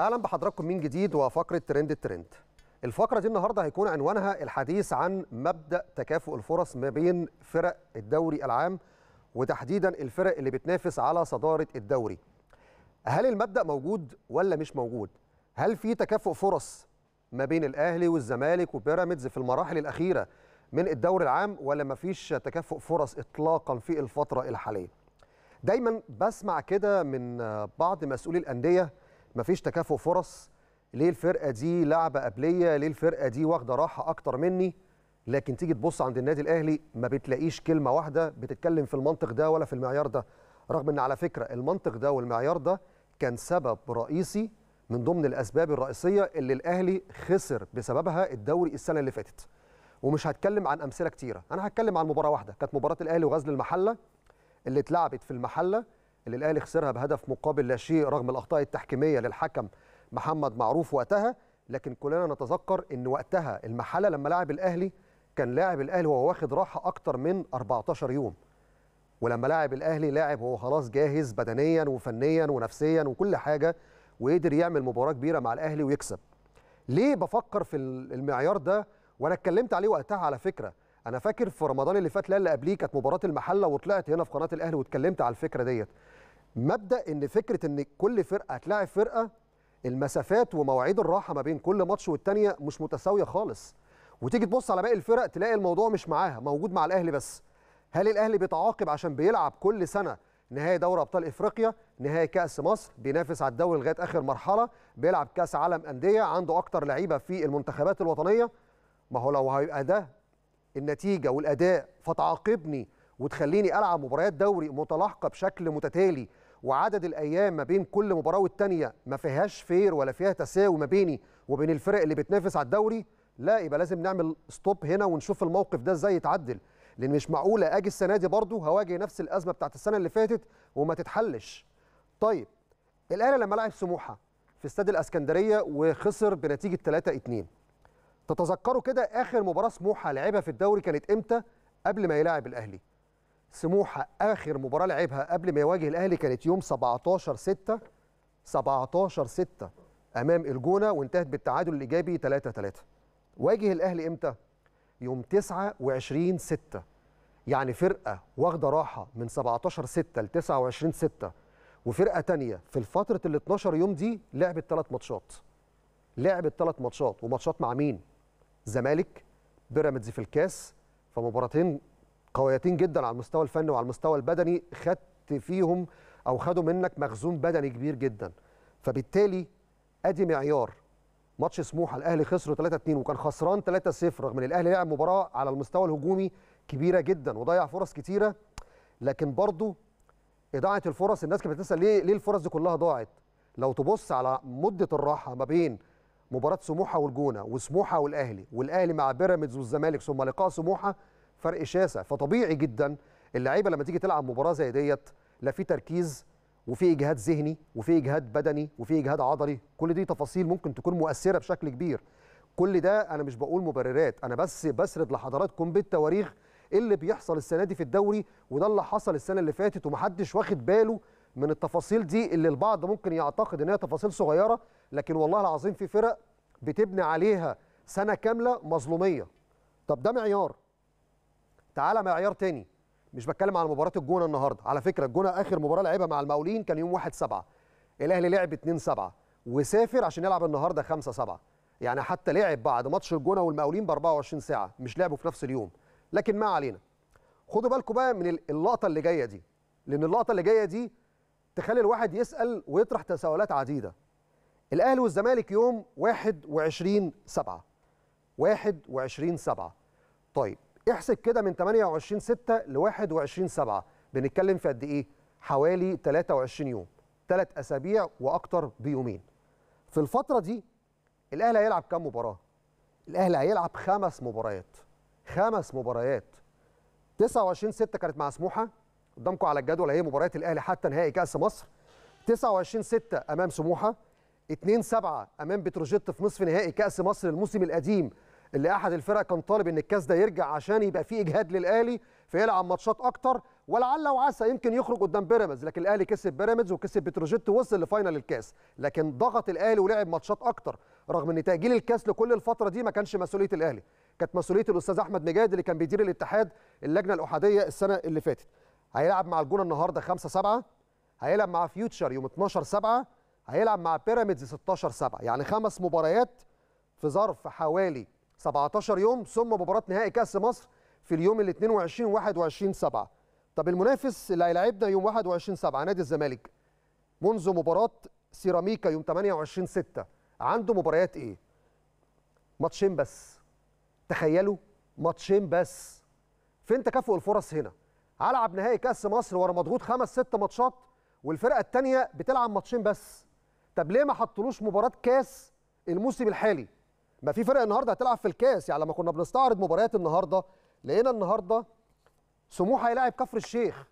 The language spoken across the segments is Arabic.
اهلا بحضراتكم من جديد وفقره ترند الترند الفقره دي النهارده هيكون عنوانها الحديث عن مبدا تكافؤ الفرص ما بين فرق الدوري العام وتحديدا الفرق اللي بتنافس على صداره الدوري هل المبدا موجود ولا مش موجود هل في تكافؤ فرص ما بين الاهلي والزمالك وبيراميدز في المراحل الاخيره من الدوري العام ولا مفيش تكافؤ فرص اطلاقا في الفتره الحاليه دايما بسمع كده من بعض مسؤولي الانديه مفيش تكافؤ فرص ليه الفرقه دي لعبه قبليه ليه الفرقه دي واخده راحه اكتر مني لكن تيجي تبص عند النادي الاهلي ما بتلاقيش كلمه واحده بتتكلم في المنطق ده ولا في المعيار ده رغم ان على فكره المنطق ده والمعيار ده كان سبب رئيسي من ضمن الاسباب الرئيسيه اللي الاهلي خسر بسببها الدوري السنه اللي فاتت ومش هتكلم عن امثله كتيره انا هتكلم عن مباراه واحده كانت مباراه الاهلي وغزل المحله اللي اتلعبت في المحله اللي الاهلي خسرها بهدف مقابل لا شيء رغم الاخطاء التحكيميه للحكم محمد معروف وقتها لكن كلنا نتذكر ان وقتها المحله لما لعب الاهلي كان لاعب الاهلي وهو واخد راحه اكتر من 14 يوم ولما لاعب الاهلي لاعب وهو خلاص جاهز بدنيا وفنيا ونفسيا وكل حاجه وقدر يعمل مباراه كبيره مع الاهلي ويكسب ليه بفكر في المعيار ده وانا اتكلمت عليه وقتها على فكره انا فاكر في رمضان اللي فات لا اللي قبليه كانت مباراه المحله وطلعت هنا في قناه الاهلي واتكلمت على الفكره ديت مبدا ان فكره ان كل فرقه هتلاعب فرقه المسافات ومواعيد الراحه ما بين كل ماتش والتانيه مش متساويه خالص وتيجي تبص على باقي الفرق تلاقي الموضوع مش معاها موجود مع الاهلي بس هل الاهلي بيتعاقب عشان بيلعب كل سنه نهاية دوري ابطال افريقيا نهاية كاس مصر بينافس على الدوري لغايه اخر مرحله بيلعب كاس عالم انديه عنده اكتر لعيبه في المنتخبات الوطنيه ما هو لو هيبقى ده النتيجه والاداء فتعاقبني وتخليني العب مباريات دوري متلاحقه بشكل متتالي وعدد الايام ما بين كل مباراه والثانيه ما فيهاش فير ولا فيها تساوي ما بيني وبين الفرق اللي بتنافس على الدوري لا يبقى لازم نعمل ستوب هنا ونشوف الموقف ده ازاي يتعدل لان مش معقوله اجي السنه دي برضو هواجه نفس الازمه بتاعت السنه اللي فاتت وما تتحلش طيب الاهلي لما لعب سموحه في استاد الاسكندريه وخسر بنتيجه 3 2 تتذكروا كده اخر مباراه سموحه لعبها في الدوري كانت امتى قبل ما يلاعب الاهلي سموحه اخر مباراه لعبها قبل ما يواجه الاهلي كانت يوم 17 6 17 6 امام الجونه وانتهت بالتعادل الايجابي 3 3 واجه الاهلي امتى يوم 29 6 يعني فرقه واخده راحه من 17 6 ل 29 6 وفرقه تانية في الفتره ال 12 يوم دي لعبت ثلاث ماتشات لعبت ثلاث ماتشات وماتشات مع مين زمالك بيراميدز في الكاس فمباراتين قويتين جدا على المستوى الفني وعلى المستوى البدني خدت فيهم او خدوا منك مخزون بدني كبير جدا فبالتالي ادي معيار ماتش سموحه الاهلي خسروا 3 2 وكان خسران 3 0 رغم ان الاهلي لعب مباراه على المستوى الهجومي كبيره جدا وضيع فرص كتيره لكن برضو اضاعه الفرص الناس كانت بتسال ليه ليه الفرص دي كلها ضاعت لو تبص على مده الراحه ما بين مباراه سموحه والجونه وسموحه والاهلي والاهلي مع بيراميدز والزمالك ثم لقاء سموحه فرق شاسع فطبيعي جدا اللعيبه لما تيجي تلعب مباراه زي ديت لا في تركيز وفي اجهاد ذهني وفي اجهاد بدني وفي اجهاد عضلي كل دي تفاصيل ممكن تكون مؤثره بشكل كبير كل ده انا مش بقول مبررات انا بس بسرد لحضراتكم بالتواريخ اللي بيحصل السنه دي في الدوري وده اللي حصل السنه اللي فاتت ومحدش واخد باله من التفاصيل دي اللي البعض ممكن يعتقد ان هي تفاصيل صغيره لكن والله العظيم في فرق بتبني عليها سنه كامله مظلوميه طب ده معيار تعالى معيار تاني مش بتكلم على مباراه الجونه النهارده على فكره الجونه اخر مباراه لعبها مع المقاولين كان يوم 1 7 الاهلي لعب 2 7 وسافر عشان يلعب النهارده 5 7 يعني حتى لعب بعد ماتش الجونه والمقاولين ب 24 ساعه مش لعبوا في نفس اليوم لكن ما علينا خدوا بالكم بقى من اللقطه اللي جايه دي لان اللقطه اللي جايه دي تخلي الواحد يسال ويطرح تساؤلات عديده الاهلي والزمالك يوم 21 7 21 7 طيب احسب كده من 28 6 ل 21 7 بنتكلم في قد ايه حوالي 23 يوم ثلاث اسابيع واكثر بيومين في الفتره دي الاهلي هيلعب كام مباراه الاهلي هيلعب خمس مباريات خمس مباريات 29 6 كانت مع سموحه قدامكم على الجدول اهي مباريات الاهلي حتى نهائي كاس مصر 29 6 امام سموحه 2 7 امام بتروجيت في نصف نهائي كاس مصر الموسم القديم اللي احد الفرق كان طالب ان الكاس ده يرجع عشان يبقى فيه اجهاد للاهلي فيلعب ماتشات اكتر ولعل وعسى يمكن يخرج قدام بيراميدز لكن الاهلي كسب بيراميدز وكسب بتروجيت ووصل لفاينل الكاس لكن ضغط الاهلي ولعب ماتشات اكتر رغم ان تاجيل الكاس لكل الفتره دي ما كانش مسؤوليه الاهلي كانت مسؤوليه الاستاذ احمد نجاد اللي كان بيدير الاتحاد اللجنه الاحاديه السنه اللي فاتت هيلعب مع الجونه النهارده 5 7 هيلعب مع فيوتشر يوم 12 7 هيلعب مع بيراميدز 16 7 يعني خمس مباريات في ظرف حوالي 17 يوم ثم مباراه نهائي كاس مصر في اليوم ال 22 21 7 طب المنافس اللي هيلاعبنا يوم 21 7 نادي الزمالك منذ مباراه سيراميكا يوم 28 6 عنده مباريات ايه ماتشين بس تخيلوا ماتشين بس فين تكافؤ الفرص هنا هلعب نهائي كاس مصر ورا مضغوط خمس ست ماتشات والفرقه الثانيه بتلعب ماتشين بس طب ليه ما حطلوش مباراه كاس الموسم الحالي ما في فرق النهارده هتلعب في الكاس يعني لما كنا بنستعرض مباريات النهارده لقينا النهارده سموحه هيلاعب كفر الشيخ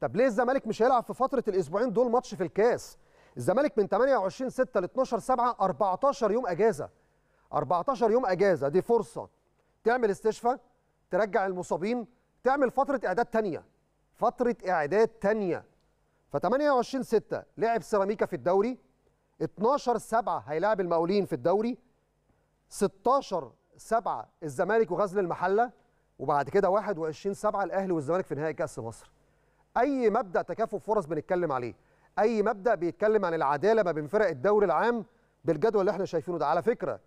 طب ليه الزمالك مش هيلعب في فتره الاسبوعين دول ماتش في الكاس الزمالك من 28 6 ل 12 7 14 يوم اجازه 14 يوم اجازه دي فرصه تعمل استشفاء ترجع المصابين تعمل فتره اعداد ثانيه فتره اعداد ثانيه ف 28 6 لعب سيراميكا في الدوري 12 7 هيلاعب المقاولين في الدوري 16 7 الزمالك وغزل المحله وبعد كده 21 7 الاهلي والزمالك في نهائي كاس مصر. اي مبدا تكافؤ فرص بنتكلم عليه، اي مبدا بيتكلم عن العداله ما بين فرق الدوري العام بالجدول اللي احنا شايفينه ده، على فكره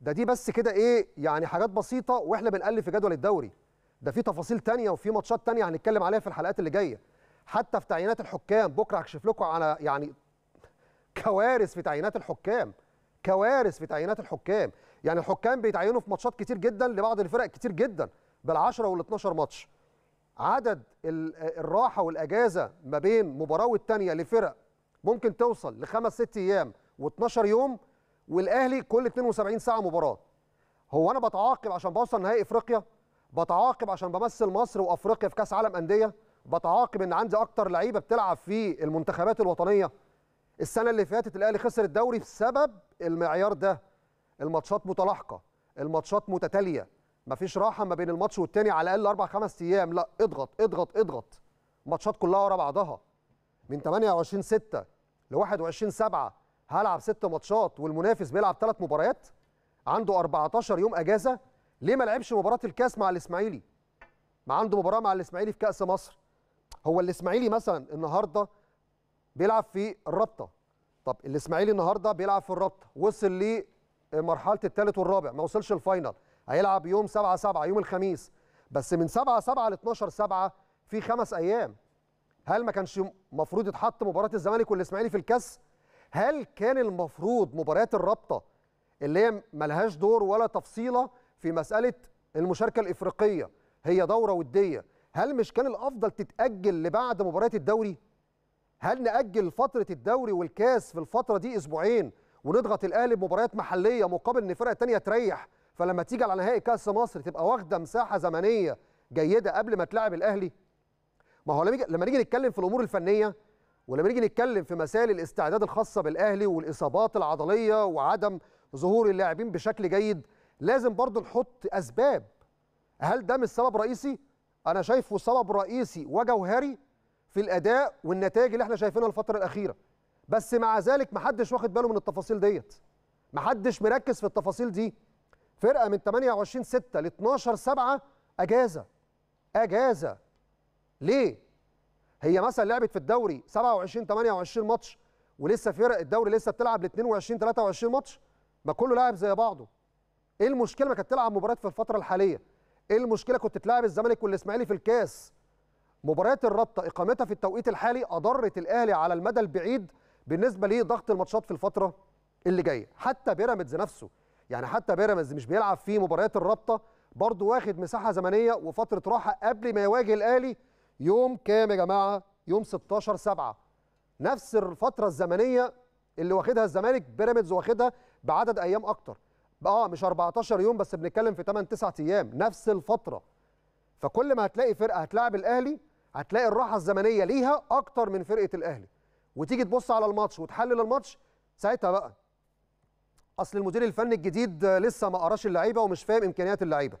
ده دي بس كده ايه يعني حاجات بسيطه واحنا بنقلب في جدول الدوري. ده في تفاصيل تانية وفي ماتشات تانية هنتكلم عليها في الحلقات اللي جايه. حتى في تعيينات الحكام بكره هكشف لكم على يعني كوارث في تعيينات الحكام. كوارث في تعيينات الحكام يعني الحكام بيتعينوا في ماتشات كتير جدا لبعض الفرق كتير جدا بال10 وال12 ماتش عدد الراحه والاجازه ما بين مباراه والتانيه لفرق ممكن توصل لخمس ست ايام و12 يوم والاهلي كل 72 ساعه مباراه هو انا بتعاقب عشان بوصل نهائي افريقيا بتعاقب عشان بمثل مصر وافريقيا في كاس عالم انديه بتعاقب ان عندي اكتر لعيبه بتلعب في المنتخبات الوطنيه السنه اللي فاتت الاهلي خسر الدوري بسبب المعيار ده الماتشات متلاحقه الماتشات متتاليه مفيش راحه ما بين الماتش والتاني على الاقل اربع خمس ايام لا اضغط اضغط اضغط ماتشات كلها ورا بعضها من 28 6 ل 21 7 هلعب ست ماتشات والمنافس بيلعب ثلاث مباريات عنده 14 يوم اجازه ليه ما لعبش مباراه الكاس مع الاسماعيلي ما عنده مباراه مع الاسماعيلي في كاس مصر هو الاسماعيلي مثلا النهارده بيلعب في الرابطه طب الاسماعيلي النهارده بيلعب في الرابطه وصل لمرحله آه، الثالث والرابع ما وصلش الفاينل هيلعب يوم 7 7 يوم الخميس بس من 7 7 ل 12 7 في خمس ايام هل ما كانش المفروض يتحط مباراه الزمالك والاسماعيلي في الكاس هل كان المفروض مباريات الرابطه اللي هي ملهاش دور ولا تفصيله في مساله المشاركه الافريقيه هي دوره وديه هل مش كان الافضل تتاجل لبعد مباريات الدوري هل نأجل فترة الدوري والكاس في الفترة دي أسبوعين ونضغط الأهلي بمباريات محلية مقابل إن فرقه التانية تريح فلما تيجي على نهائي كاس مصر تبقى واخدة مساحة زمنية جيدة قبل ما تلعب الأهلي؟ ما هو لما نيجي نتكلم في الأمور الفنية ولما نيجي نتكلم في مسائل الاستعداد الخاصة بالأهلي والإصابات العضلية وعدم ظهور اللاعبين بشكل جيد لازم برضو نحط أسباب هل ده مش سبب رئيسي؟ أنا شايفه سبب رئيسي وجوهري في الاداء والنتائج اللي احنا شايفينها الفتره الاخيره بس مع ذلك محدش واخد باله من التفاصيل ديت محدش مركز في التفاصيل دي فرقه من 28 6 ل 12 7 اجازه اجازه ليه هي مثلا لعبت في الدوري 27 28 ماتش ولسه فرق الدوري لسه بتلعب ل 22 23 ماتش ما كله لاعب زي بعضه ايه المشكله ما كانت تلعب مباريات في الفتره الحاليه ايه المشكله كنت تلعب الزمالك والاسماعيلي في الكاس مباريات الرابطه اقامتها في التوقيت الحالي اضرت الاهلي على المدى البعيد بالنسبه لضغط الماتشات في الفتره اللي جايه حتى بيراميدز نفسه يعني حتى بيراميدز مش بيلعب في مباريات الرابطه برضه واخد مساحه زمنيه وفتره راحه قبل ما يواجه الاهلي يوم كام يا جماعه يوم 16 7 نفس الفتره الزمنيه اللي واخدها الزمالك بيراميدز واخدها بعدد ايام اكتر اه مش 14 يوم بس بنتكلم في 8 9 ايام نفس الفتره فكل ما هتلاقي فرقه هتلاعب الاهلي هتلاقي الراحه الزمنيه ليها اكتر من فرقه الاهلي وتيجي تبص على الماتش وتحلل الماتش ساعتها بقى اصل المدير الفني الجديد لسه ما قراش اللعيبه ومش فاهم امكانيات اللعيبه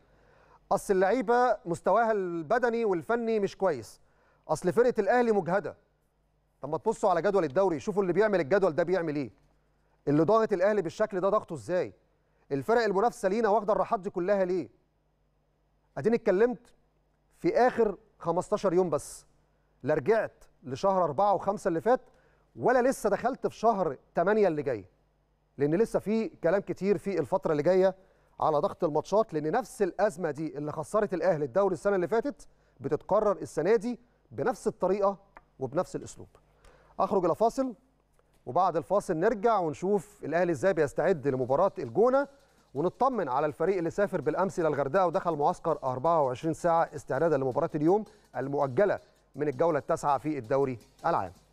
اصل اللعيبه مستواها البدني والفني مش كويس اصل فرقه الاهلي مجهده طب ما تبصوا على جدول الدوري شوفوا اللي بيعمل الجدول ده بيعمل ايه اللي ضاغط الاهلي بالشكل ده ضغطه ازاي الفرق المنافسه لينا واخده الراحات دي كلها ليه اديني اتكلمت في اخر 15 يوم بس لا رجعت لشهر أربعة وخمسة اللي فات ولا لسه دخلت في شهر 8 اللي جاي لأن لسه في كلام كتير في الفترة اللي جاية على ضغط الماتشات لأن نفس الأزمة دي اللي خسرت الأهلي الدوري السنة اللي فاتت بتتكرر السنة دي بنفس الطريقة وبنفس الأسلوب أخرج إلى فاصل وبعد الفاصل نرجع ونشوف الأهلي إزاي بيستعد لمباراة الجونة ونطمن على الفريق اللي سافر بالامس الى الغردقه ودخل معسكر 24 ساعه استعدادا لمباراه اليوم المؤجله من الجوله التاسعه في الدوري العام